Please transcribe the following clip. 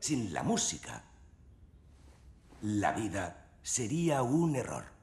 Sin la música, la vida sería un error.